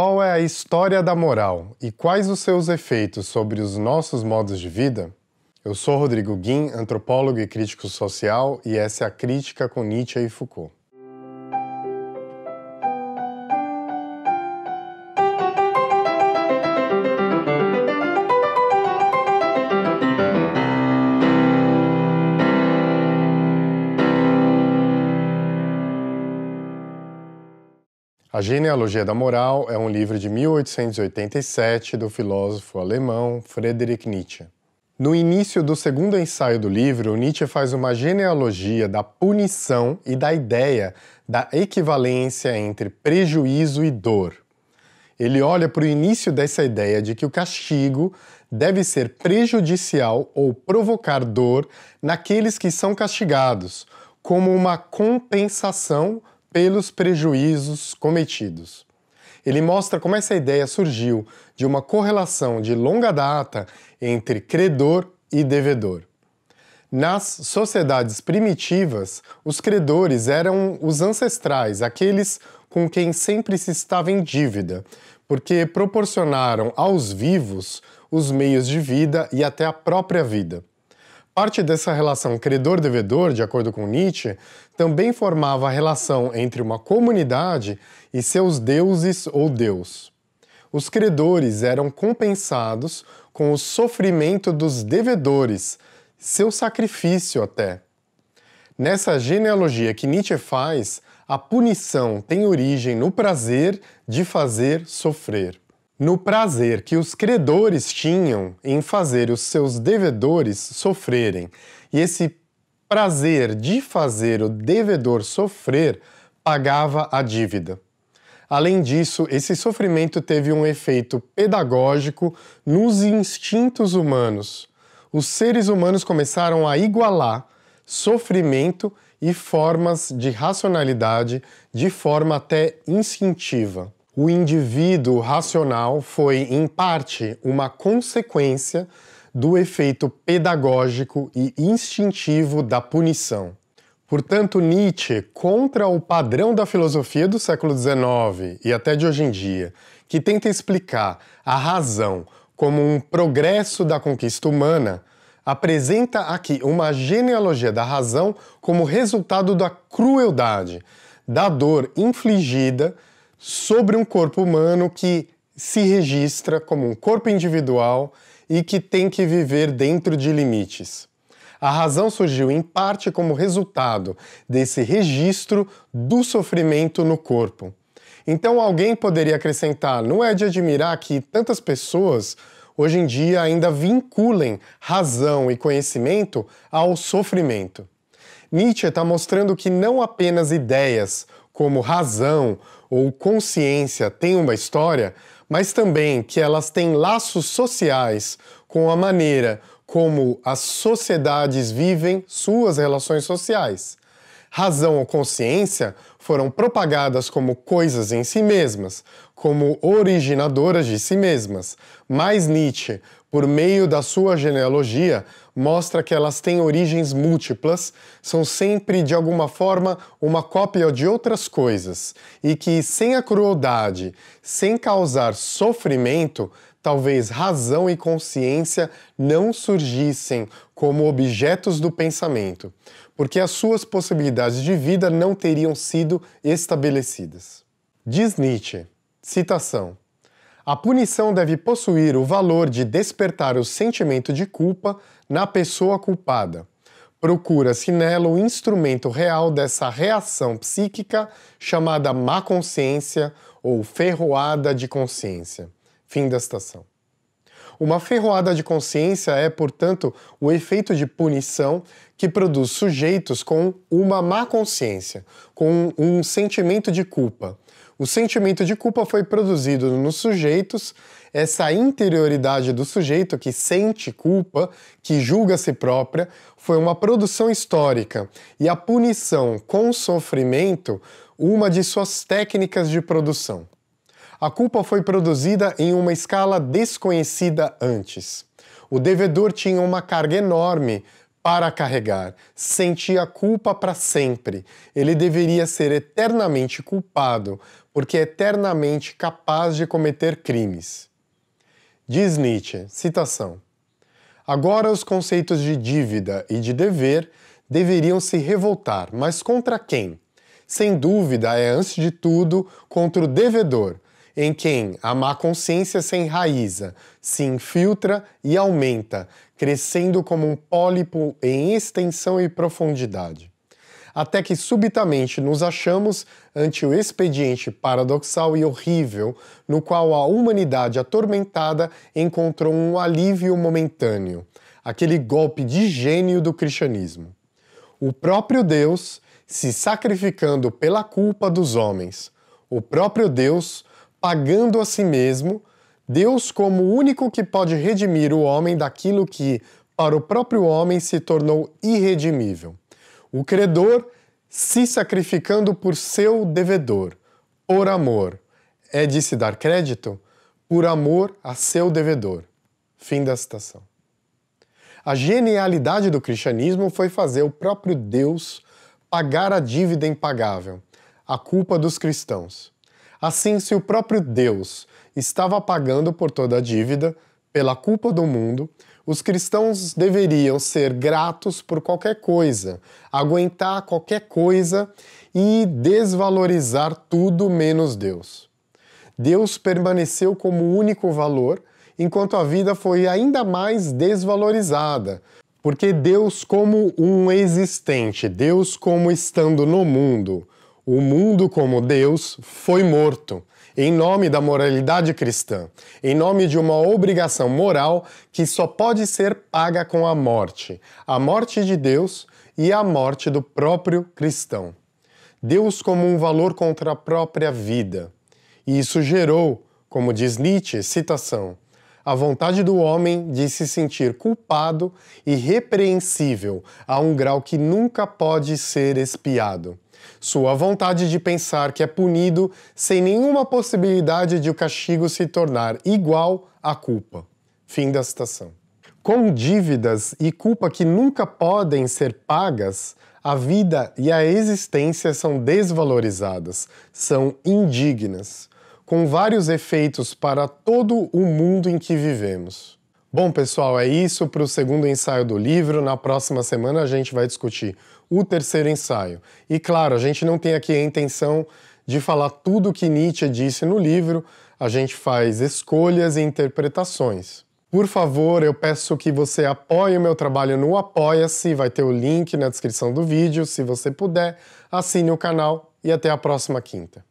Qual é a história da moral e quais os seus efeitos sobre os nossos modos de vida? Eu sou Rodrigo Guim, antropólogo e crítico social, e essa é a Crítica com Nietzsche e Foucault. A Genealogia da Moral é um livro de 1887 do filósofo alemão Friedrich Nietzsche. No início do segundo ensaio do livro, Nietzsche faz uma genealogia da punição e da ideia da equivalência entre prejuízo e dor. Ele olha para o início dessa ideia de que o castigo deve ser prejudicial ou provocar dor naqueles que são castigados, como uma compensação pelos prejuízos cometidos. Ele mostra como essa ideia surgiu de uma correlação de longa data entre credor e devedor. Nas sociedades primitivas, os credores eram os ancestrais, aqueles com quem sempre se estava em dívida, porque proporcionaram aos vivos os meios de vida e até a própria vida. Parte dessa relação credor-devedor, de acordo com Nietzsche, também formava a relação entre uma comunidade e seus deuses ou deus. Os credores eram compensados com o sofrimento dos devedores, seu sacrifício até. Nessa genealogia que Nietzsche faz, a punição tem origem no prazer de fazer sofrer no prazer que os credores tinham em fazer os seus devedores sofrerem. E esse prazer de fazer o devedor sofrer pagava a dívida. Além disso, esse sofrimento teve um efeito pedagógico nos instintos humanos. Os seres humanos começaram a igualar sofrimento e formas de racionalidade de forma até instintiva o indivíduo racional foi, em parte, uma consequência do efeito pedagógico e instintivo da punição. Portanto, Nietzsche, contra o padrão da filosofia do século XIX e até de hoje em dia, que tenta explicar a razão como um progresso da conquista humana, apresenta aqui uma genealogia da razão como resultado da crueldade, da dor infligida sobre um corpo humano que se registra como um corpo individual e que tem que viver dentro de limites. A razão surgiu em parte como resultado desse registro do sofrimento no corpo. Então, alguém poderia acrescentar: não é de admirar que tantas pessoas hoje em dia ainda vinculem razão e conhecimento ao sofrimento. Nietzsche está mostrando que não apenas ideias como razão ou consciência têm uma história, mas também que elas têm laços sociais com a maneira como as sociedades vivem suas relações sociais. Razão ou consciência foram propagadas como coisas em si mesmas, como originadoras de si mesmas. Mas Nietzsche, por meio da sua genealogia, mostra que elas têm origens múltiplas, são sempre de alguma forma uma cópia de outras coisas, e que sem a crueldade, sem causar sofrimento, talvez razão e consciência não surgissem como objetos do pensamento, porque as suas possibilidades de vida não teriam sido estabelecidas. Diz Nietzsche, citação: A punição deve possuir o valor de despertar o sentimento de culpa na pessoa culpada. Procura-se nela o instrumento real dessa reação psíquica chamada má consciência ou ferroada de consciência. Fim da citação. Uma ferroada de consciência é, portanto, o efeito de punição que produz sujeitos com uma má consciência, com um sentimento de culpa. O sentimento de culpa foi produzido nos sujeitos, essa interioridade do sujeito que sente culpa, que julga a si própria, foi uma produção histórica. E a punição com sofrimento, uma de suas técnicas de produção. A culpa foi produzida em uma escala desconhecida antes. O devedor tinha uma carga enorme para carregar, sentia culpa para sempre. Ele deveria ser eternamente culpado, porque é eternamente capaz de cometer crimes. Diz Nietzsche, citação: Agora os conceitos de dívida e de dever deveriam se revoltar, mas contra quem? Sem dúvida, é antes de tudo contra o devedor, em quem a má consciência se enraiza, se infiltra e aumenta, crescendo como um pólipo em extensão e profundidade. Até que subitamente nos achamos ante o expediente paradoxal e horrível no qual a humanidade atormentada encontrou um alívio momentâneo, aquele golpe de gênio do cristianismo. O próprio Deus se sacrificando pela culpa dos homens, o próprio Deus pagando a si mesmo, Deus como o único que pode redimir o homem daquilo que, para o próprio homem, se tornou irredimível. O credor se sacrificando por seu devedor, por amor. É de se dar crédito? Por amor a seu devedor. Fim da citação. A genialidade do cristianismo foi fazer o próprio Deus pagar a dívida impagável, a culpa dos cristãos. Assim, se o próprio Deus estava pagando por toda a dívida, pela culpa do mundo, os cristãos deveriam ser gratos por qualquer coisa, aguentar qualquer coisa e desvalorizar tudo menos Deus. Deus permaneceu como único valor, enquanto a vida foi ainda mais desvalorizada, porque Deus, como um existente, Deus, como estando no mundo, o mundo como Deus foi morto, em nome da moralidade cristã, em nome de uma obrigação moral que só pode ser paga com a morte a morte de Deus e a morte do próprio cristão. Deus como um valor contra a própria vida. E isso gerou, como diz Nietzsche, citação, a vontade do homem de se sentir culpado e repreensível a um grau que nunca pode ser espiado. Sua vontade de pensar que é punido sem nenhuma possibilidade de o castigo se tornar igual à culpa. Fim da citação. Com dívidas e culpa que nunca podem ser pagas, a vida e a existência são desvalorizadas, são indignas com vários efeitos para todo o mundo em que vivemos. Bom, pessoal, é isso para o segundo ensaio do livro. Na próxima semana a gente vai discutir o terceiro ensaio. E claro, a gente não tem aqui a intenção de falar tudo o que Nietzsche disse no livro, a gente faz escolhas e interpretações. Por favor, eu peço que você apoie o meu trabalho no Apoia-se, vai ter o link na descrição do vídeo. Se você puder, assine o canal e até a próxima quinta.